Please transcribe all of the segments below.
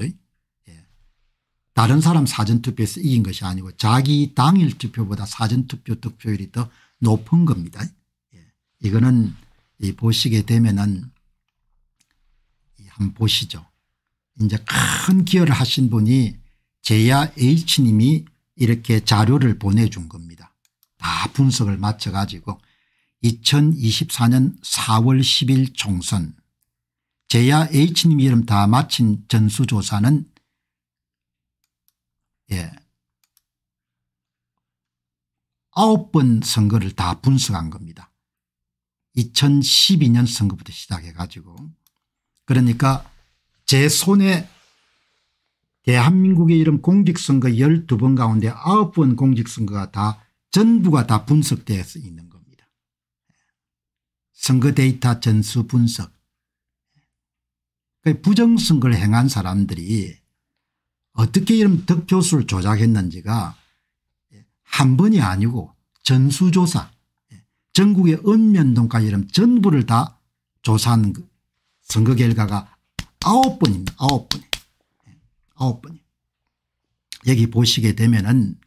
예. 다른 사람 사전투표에서 이긴 것이 아니고 자기 당일 투표보다 사전투표 득표율이 더 높은 겁니다. 예. 이거는 보시게 되면은 한번 보시죠. 이제 큰 기여를 하신 분이 제야 H님이 이렇게 자료를 보내준 겁니다. 다 분석을 마쳐가지고 2024년 4월 10일 총선 제야 H님 이름 다 마친 전수조사는 예. 아홉 번 선거를 다 분석한 겁니다. 2012년 선거부터 시작해 가지고 그러니까 제 손에 대한민국의 이름 공직선거 12번 가운데 9번 공직선거가 다 전부가 다 분석되어 있는 겁니다. 선거 데이터 전수 분석 그 부정선거를 행한 사람들이 어떻게 이런 득표수를 조작했는지가 한 번이 아니고 전수조사 전국의 읍면동까지 이런 전부를 다 조사한 그 선거 결과가 아홉 번입니다. 아홉 번. 아홉 번. 여기 보시게 되면은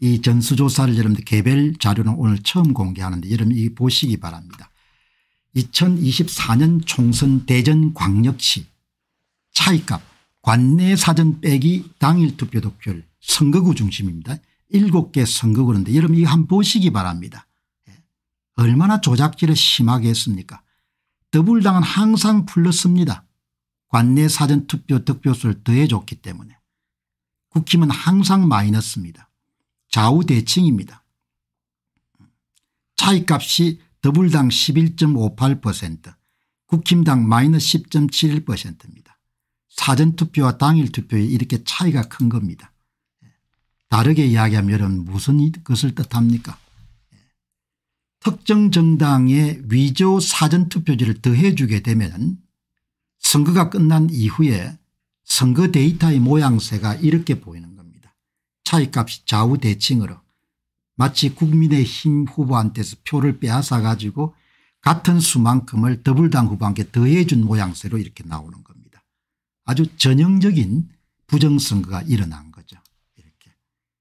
이 전수조사를 여러분들 개별 자료는 오늘 처음 공개하는데 여러분 이 보시기 바랍니다. 2024년 총선 대전 광역시 차이값 관내 사전 빼기 당일 투표 득표율 선거구 중심입니다. 7개 선거구인데 여러분 이거 한번 보시기 바랍니다. 예. 얼마나 조작질을 심하게 했습니까 더불당은 항상 불렀습니다. 관내 사전 투표 득표수를 더해줬기 때문에 국힘은 항상 마이너스입니다. 좌우 대칭입니다. 차이값이 더불당 11.58% 국힘당 마이너스 10.71%입니다. 사전투표와 당일투표에 이렇게 차이가 큰 겁니다. 다르게 이야기하면 여러분 무슨 것을 뜻합니까 특정 정당의 위조 사전투표지를 더해 주게 되면 선거가 끝난 이후에 선거 데이터의 모양새가 이렇게 보이는 겁니다. 차이값이 좌우대칭으로 마치 국민의힘 후보한테서 표를 빼앗아 가지고 같은 수만큼을 더불당 후보한테 더해준 모양새로 이렇게 나오는 겁니다. 아주 전형적인 부정선거가 일어난 거죠. 이렇게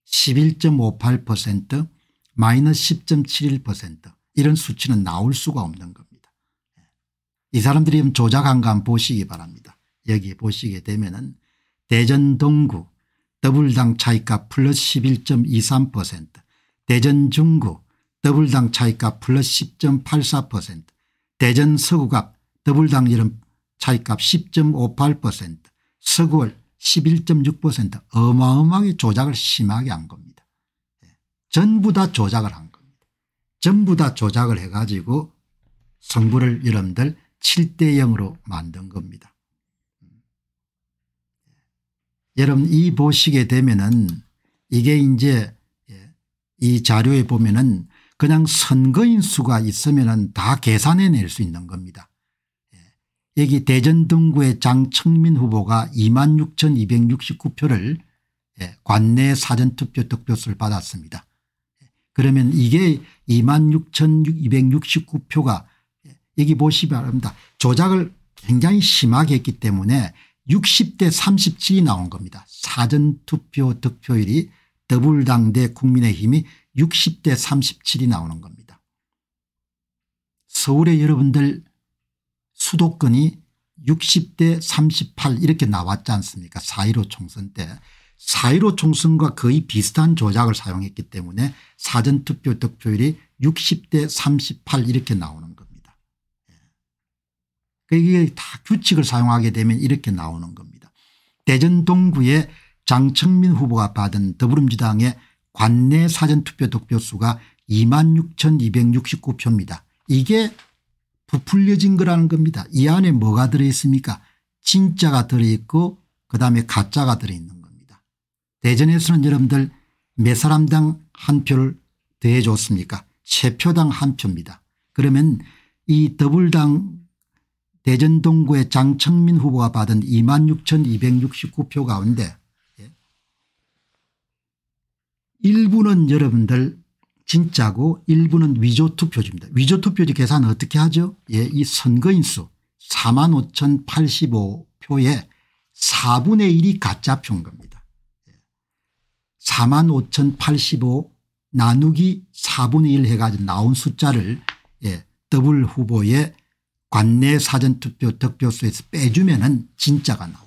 11.58% 마이너스 10.71% 이런 수치는 나올 수가 없는 겁니다. 예. 이 사람들이 조작한 거 한번 보시기 바랍니다. 여기 보시게 되면 은 대전 동구 더블당 차이가 플러스 11.23% 대전 중구 더블당 차이값 플러스 10.84% 대전 서구갑 더블당 이름 차이값 10.58% 서구월 11.6% 어마어마하게 조작을 심하게 한 겁니다. 예, 전부 다 조작을 한 겁니다. 전부 다 조작을 해가지고 성부를 여러분들 7대 0으로 만든 겁니다. 예, 여러분 이 보시게 되면은 이게 이제 이 자료에 보면은 그냥 선거인 수가 있으면은 다 계산해 낼 수 있는 겁니다. 예. 여기 대전 등구의 장청민 후보가 2만 6269표를 예, 관내 사전투표 득표수를 받았습니다. 예. 그러면 이게 2만 6269표가 여기 보시기 바랍니다. 조작을 굉장히 심하게 했기 때문에 60대 37이 나온 겁니다. 사전투표 득표율이 더불당대 국민의힘이 60대 37이 나오는 겁니다. 서울의 여러분들 수도권이 60대 38 이렇게 나왔지 않습니까 4.15 총선 때. 4.15 총선과 거의 비슷한 조작을 사용했기 때문에 사전투표 득표율이 60대 38 이렇게 나오는 겁니다. 예. 그게 다 규칙을 사용하게 되면 이렇게 나오는 겁니다. 대전 동구에 장청민 후보가 받은 더불어민주당의 관내 사전투표 득표수가 2만 6269표입니다. 이게 부풀려진 거라는 겁니다. 이 안에 뭐가 들어있습니까 진짜가 들어있고 그다음에 가짜가 들어있는 겁니다. 대전에서는 여러분들 몇 사람당 한 표를 더해줬습니까 세 표당 한 표입니다. 그러면 이 더불당 대전 동구의 장청민 후보가 받은 26,269표 가운데 일부는 여러분들 진짜고 일부는 위조 투표지입니다. 위조 투표지 계산은 어떻게 하죠? 예, 이 선거인수 4만 5,085표에 4분의 1이 가짜표인 겁니다. 4만 예. 5,085 나누기 4분의 1 해가지고 나온 숫자를 예, 더블 후보의 관내 사전투표 득표수에서 빼주면 은 진짜가 나옵니다.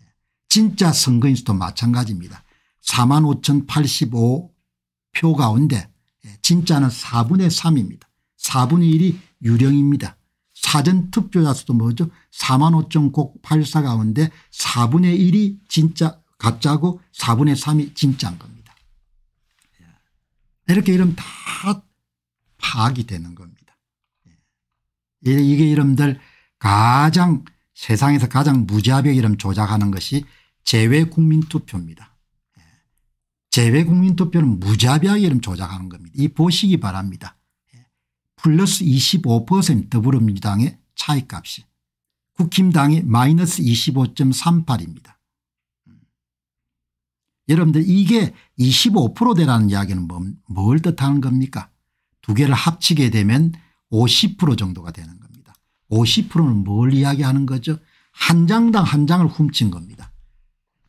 예. 진짜 선거인수도 마찬가지입니다. 4만 5,085표 가운데 예, 진짜는 4분의 3입니다. 4분의 1이 유령입니다. 사전투표자 수도 뭐죠 4만 5,084 가운데 4분의 1이 진짜 가짜고 4분의 3이 진짜인 겁니다. 예. 이렇게 이름 다 파악이 되는 겁니다. 예. 이게 이름들 가장 세상에서 가장 무자비하게 이름 조작하는 것이 재외국민투표입니다. 재외 국민투표는 무자비하게 조작하는 겁니다. 이 보시기 바랍니다. 예. 플러스 25% 더불어민주당의 차이값이 국힘당이 마이너스 25.38입니다. 음. 여러분들 이게 25% 되라는 이야기는 뭐, 뭘 뜻하는 겁니까 두 개를 합치게 되면 50% 정도가 되는 겁니다. 50%는 뭘 이야기하는 거죠 한 장당 한 장을 훔친 겁니다.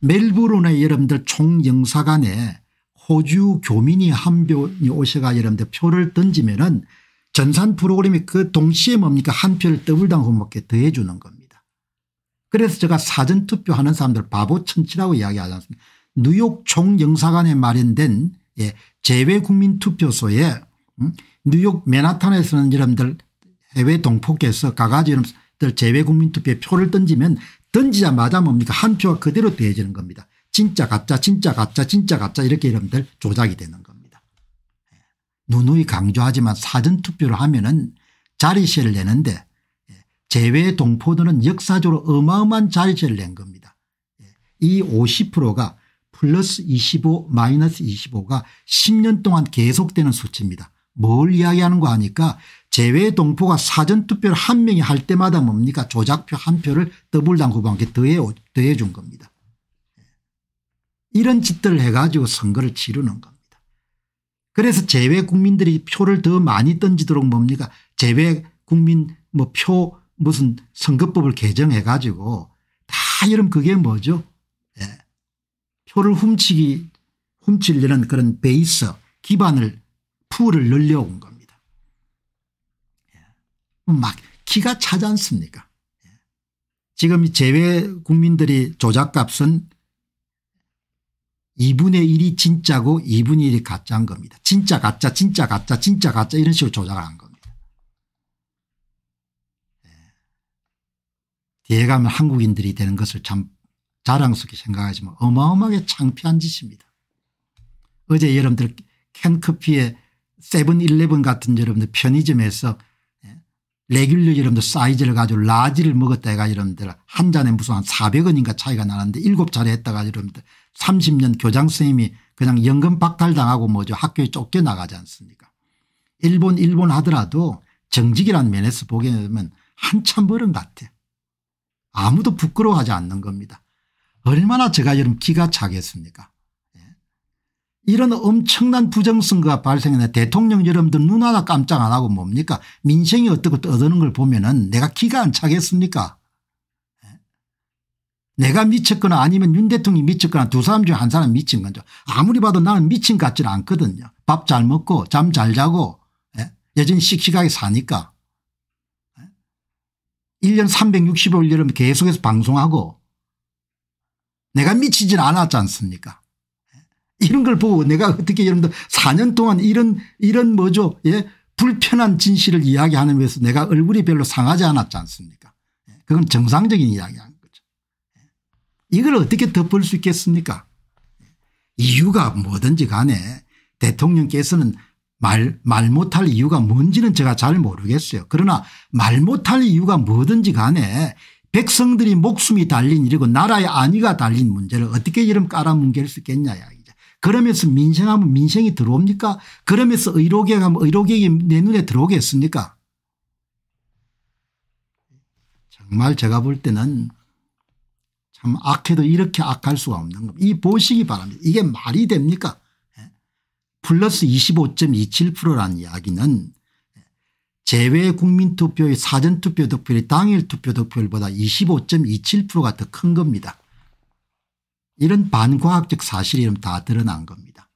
멜버른의 여러분들 총영사관에 호주 교민이 한 표이 오셔가 여러분들 표를 던지면 은 전산 프로그램이 그 동시에 뭡니까 한 표를 더블당후 먹게 더해 주는 겁니다. 그래서 제가 사전투표하는 사람들 바보 천치라고 이야기하지 않습니까 뉴욕 총영사관에 마련된 예, 제외국민투표소에 음? 뉴욕 맨하탄에서는 여러분들 해외 동포께서 가가지 여러분들 제외국민투표에 표를 던지면 던지자마자 뭡니까 한표가 그대로 더해지는 겁니다. 진짜 가짜 진짜 가짜 진짜 가짜 이렇게 여러분들 조작이 되는 겁니다. 예. 누누이 강조하지만 사전투표를 하면 은 자리세를 내는데 예. 제외 동포들은 역사적으로 어마어마한 자리세를 낸 겁니다. 예. 이 50%가 플러스 25 마이너스 25가 10년 동안 계속되는 수치입니다. 뭘 이야기하는 거 아니까 제외 동포가 사전투표를 한 명이 할 때마다 뭡니까 조작표 한 표를 더블당 후보한테 더해 더해 준 겁니다. 이런 짓들을 해가지고 선거를 치르는 겁니다. 그래서 제외 국민들이 표를 더 많이 던지도록 뭡니까 제외 국민 뭐 표 무슨 선거법을 개정해 가지고 다 이름 그게 뭐죠 예. 표를 훔치기 훔치려는 그런 베이스 기반을 후를 늘려온 겁니다. 예. 막 기가 차지 않습니까 예. 지금 제외 국민들이 조작값은 2분의 1이 진짜고 2분의 1이 가짜인 겁니다. 진짜 가짜 진짜 가짜 진짜 가짜 이런 식으로 조작을 한 겁니다. 뒤에 예. 가면 한국인들이 되는 것을 참 자랑스럽게 생각하지만 어마어마하게 창피한 짓입니다. 어제 여러분들 캔커피에 세븐일레븐 같은 여러분들 편의점에서 예, 레귤러 여러분들 사이즈를 가지고 라지를 먹었다 해가 여러분들 한 잔에 무슨 한 400원인가 차이가 나는데 일곱 자리 했다가 여러분들 30년 교장 선생님이 그냥 연금 박탈당하고 뭐죠 학교에 쫓겨나가지 않습니까 일본 일본 하더라도 정직이라는 면에서 보게 되면 한참 버른 같아 아무도 부끄러워하지 않는 겁니다 얼마나 제가 여러분 기가 차겠습니까 이런 엄청난 부정선거가 발생했는데 대통령 여러분들 눈 하나 깜짝 안 하고 뭡니까 민생이 어떻고 떠드는 걸 보면 은 내가 기가 안 차겠습니까 예? 내가 미쳤거나 아니면 윤 대통령이 미쳤거나 두 사람 중에 한 사람 미친 건죠 아무리 봐도 나는 미친 같지는 않거든요 밥 잘 먹고 잠 잘 자고 예? 여전히 씩씩하게 사니까 1년 365일 여러분 계속해서 방송하고 내가 미치진 않았지 않습니까 이런 걸 보고 내가 어떻게 여러분들 4년 동안 이런 이런 뭐죠 예 불편한 진실을 이야기하는 위해서 내가 얼굴이 별로 상하지 않았지 않습니까 예, 그건 정상적인 이야기한 거죠 예. 이걸 어떻게 덮을 수 있겠습니까 예. 이유가 뭐든지 간에 대통령께서는 말, 말 못할 이유가 뭔지는 제가 잘 모르겠어요. 그러나 말 못할 이유가 뭐든지 간에 백성들이 목숨이 달린 일이고 나라의 안위가 달린 문제를 어떻게 이름 깔아뭉갤 수 있겠냐 이야기. 그러면서 민생하면 민생이 들어옵니까? 그러면서 의료계 하면 의료계획내 눈에 들어오겠습니까? 정말 제가 볼 때는 참 악해도 이렇게 악할 수가 없는 겁니다. 이 보시기 바랍니다. 이게 말이 됩니까? 예. 플러스 25.27%라는 이야기는 제외 국민투표의 사전투표 득표율이 당일 투표 득표율보다 25.27%가 더 큰 겁니다. 이런 반과학적 사실이 다 드러난 겁니다.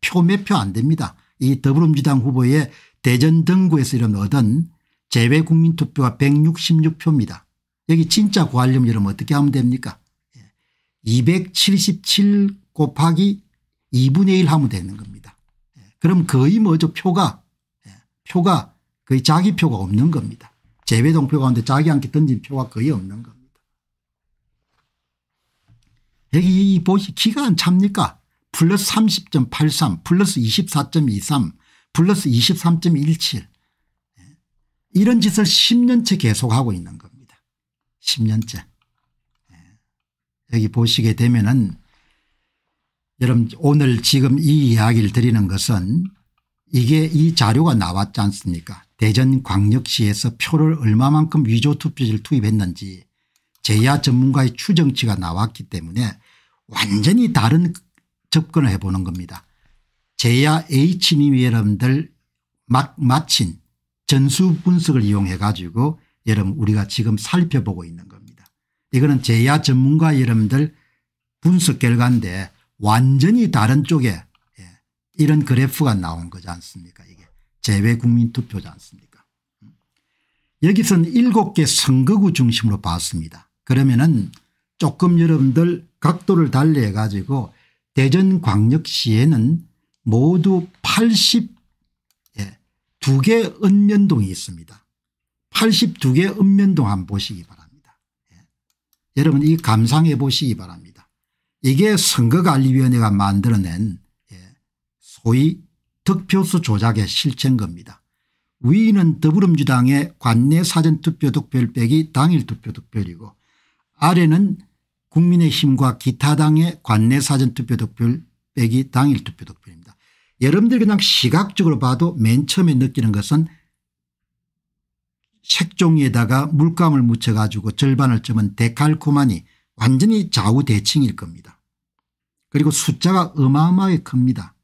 표 몇 표 안 됩니다. 이 더불어민주당 후보의 대전 등구에서 이름 얻은 재외국민투표가 166표입니다. 여기 진짜 고하려면 여러분 어떻게 하면 됩니까 277 예. 곱하기 2분의 1 하면 되는 겁니다. 예. 그럼 거의 뭐죠 표가 예. 표가 거의 자기 표가 없는 겁니다. 재외동표 가운데 자기한테 던진 표가 거의 없는 겁니다. 여기 보시 기가 안찹니까 플러스 30.83 플러스 24.23 플러스 23.17 예. 이런 짓을 10년째 계속하고 있는 겁니다. 10년째. 예. 여기 보시게 되면은 여러분 오늘 지금 이 이야기를 드리는 것은 이게 이 자료가 나왔지 않습니까 대전광역시에서 표를 얼마만큼 위조투표지를 투입했는지 제야 전문가의 추정치가 나왔기 때문에 완전히 다른 접근을 해보는 겁니다. 제야 h 님 여러분들 막 마친 전수 분석을 이용해 가지고 여러분 우리가 지금 살펴보고 있는 겁니다. 이거는 제야 전문가 여러분들 분석 결과인데 완전히 다른 쪽에 예. 이런 그래프가 나온 거지 않습니까 이게 재외 국민 투표지 않습니까 음. 여기서는 7개 선거구 중심으로 봤습니다. 그러면은 조금 여러분들 각도를 달리해 가지고 대전광역시에는 모두 82개 예, 읍면동이 있습니다. 82개 읍면동 한번 보시기 바랍니다. 예. 여러분 이 감상해 보시기 바랍니다. 이게 선거관리위원회가 만들어낸 예. 소위 득표수 조작의 실체겁니다 위는 더불어민주당의 관내 사전투표 득표율 빼기 당일 투표 득표이고 아래는 국민의힘과 기타 당의 관내 사전투표 득표율 빼기 당일 투표 득표입니다. 여러분들 그냥 시각적으로 봐도 맨 처음에 느끼는 것은 색종이에다가 물감을 묻혀 가지고 절반을 점은 데칼코마니 완전히 좌우대칭일 겁니다. 그리고 숫자가 어마어마하게 큽니다.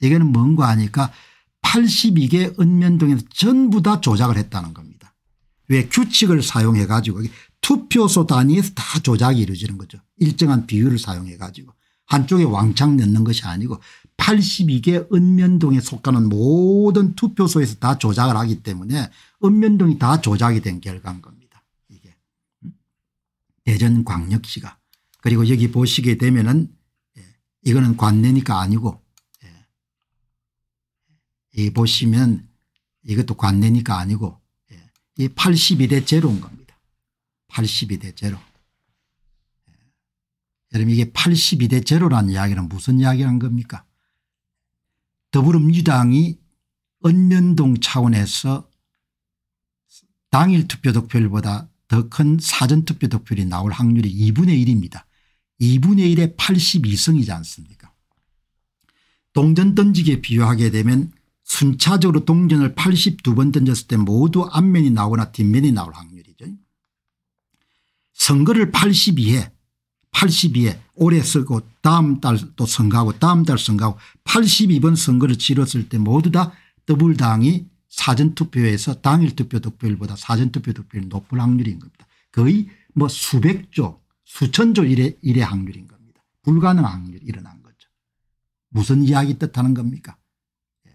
이게는 뭔가 하니까 82개 은 면동에서 전부 다 조작을 했다는 겁니다. 왜 규칙을 사용해 가지고 투표소 단위에서 다 조작이 이루어지는 거죠. 일정한 비율을 사용해 가지고 한쪽에 왕창 넣는 것이 아니고 82개 읍면동에 속하는 모든 투표소에서 다 조작을 하기 때문에 읍면동이 다 조작이 된 결과인 겁니다. 이게 대전광역시가 그리고 여기 보시게 되면은 예, 이거는 관내니까 아니고 예. 이 보시면 이것도 관내니까 아니고 예, 이 82대 제로인 겁니다. 82대 제로. 여러분 이게 82 대 제로란 이야기는 무슨 이야기란 겁니까? 더불어민주당이 읍면동 차원에서 당일 투표 득표율보다 더 큰 사전 투표 득표율이 나올 확률이 2분의 1입니다. 2분의 1에 82성이지 않습니까? 동전 던지기에 비유하게 되면 순차적으로 동전을 82번 던졌을 때 모두 앞면이 나오거나 뒷면이 나올 확률. 선거를 82회 82회 올해 쓰고 다음 달 또 선거하고 다음 달 선거하고 82번 선거를 치렀을 때 모두 다 더불당이 사전투표에서 당일투표 득표율보다 사전투표 득표율이 높을 확률인 겁니다. 거의 뭐 수백조 수천조 이래, 일의 확률인 겁니다. 불가능한 확률이 일어난 거죠. 무슨 이야기 뜻하는 겁니까 예.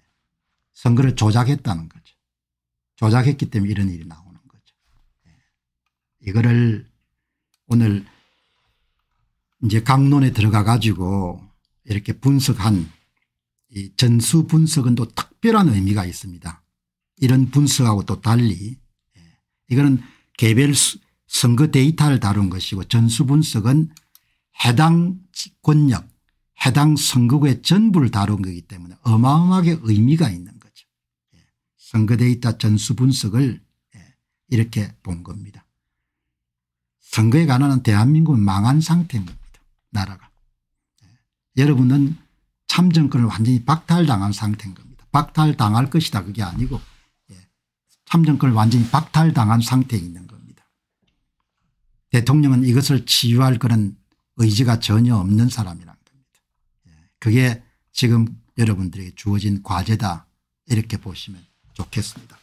선거를 조작했다는 거죠. 조작했기 때문에 이런 일이 나오는 거죠. 예. 이거를 오늘 이제 강론에 들어가 가지고 이렇게 분석한 이 전수 분석은 또 특별한 의미가 있습니다. 이런 분석하고 또 달리 예, 이거는 개별 선거 데이터를 다룬 것이고 전수 분석은 해당 권력 해당 선거구의 전부를 다룬 거기 때문에 어마어마하게 의미가 있는 거죠. 예, 선거 데이터 전수 분석을 예, 이렇게 본 겁니다. 선거에 관한 대한민국은 망한 상태입니다 나라가. 예. 여러분은 참정권을 완전히 박탈당한 상태인 겁니다. 박탈당할 것이다 그게 아니고 예. 참정권을 완전히 박탈당한 상태에 있는 겁니다. 대통령은 이것을 치유할 그런 의지가 전혀 없는 사람이란 겁니다. 예. 그게 지금 여러분들에게 주어진 과제다 이렇게 보시면 좋겠습니다.